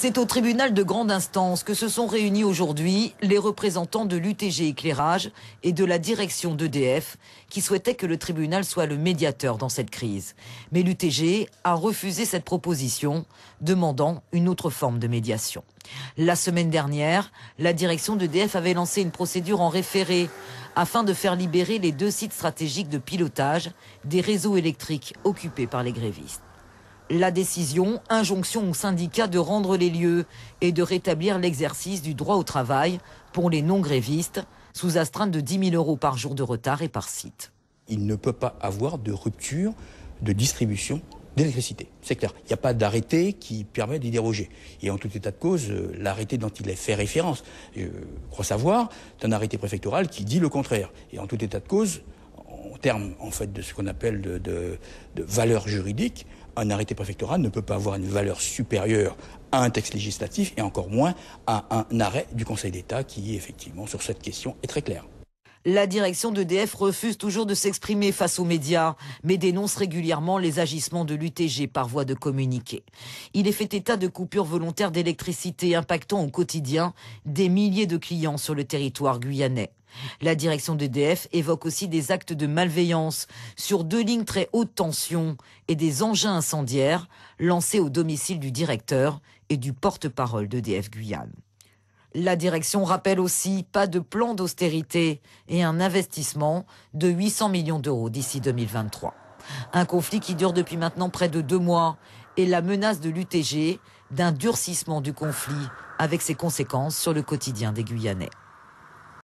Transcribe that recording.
C'est au tribunal de grande instance que se sont réunis aujourd'hui les représentants de l'UTG éclairage et de la direction d'EDF qui souhaitaient que le tribunal soit le médiateur dans cette crise. Mais l'UTG a refusé cette proposition, demandant une autre forme de médiation. La semaine dernière, la direction d'EDF avait lancé une procédure en référé afin de faire libérer les deux sites stratégiques de pilotage des réseaux électriques occupés par les grévistes. La décision, injonction au syndicat de rendre les lieux et de rétablir l'exercice du droit au travail pour les non-grévistes, sous astreinte de 10 000 euros par jour de retard et par site. Il ne peut pas avoir de rupture de distribution d'électricité. C'est clair. Il n'y a pas d'arrêté qui permet d'y déroger. Et en tout état de cause, euh, l'arrêté dont il est fait référence, je euh, crois savoir, c'est un arrêté préfectoral qui dit le contraire. Et en tout état de cause, en termes en fait de ce qu'on appelle de, de, valeur juridique, un arrêté préfectoral ne peut pas avoir une valeur supérieure à un texte législatif et encore moins à un arrêt du Conseil d'État qui effectivement sur cette question est très clair. La direction d'EDF refuse toujours de s'exprimer face aux médias, mais dénonce régulièrement les agissements de l'UTG par voie de communiqué. Il est fait état de coupures volontaires d'électricité impactant au quotidien des milliers de clients sur le territoire guyanais. La direction d'EDF évoque aussi des actes de malveillance sur deux lignes très haute tension et des engins incendiaires lancés au domicile du directeur et du porte-parole d'EDF Guyane. La direction rappelle aussi pas de plan d'austérité et un investissement de 800 millions d'euros d'ici 2023. Un conflit qui dure depuis maintenant près de deux mois et la menace de l'UTG d'un durcissement du conflit avec ses conséquences sur le quotidien des Guyanais.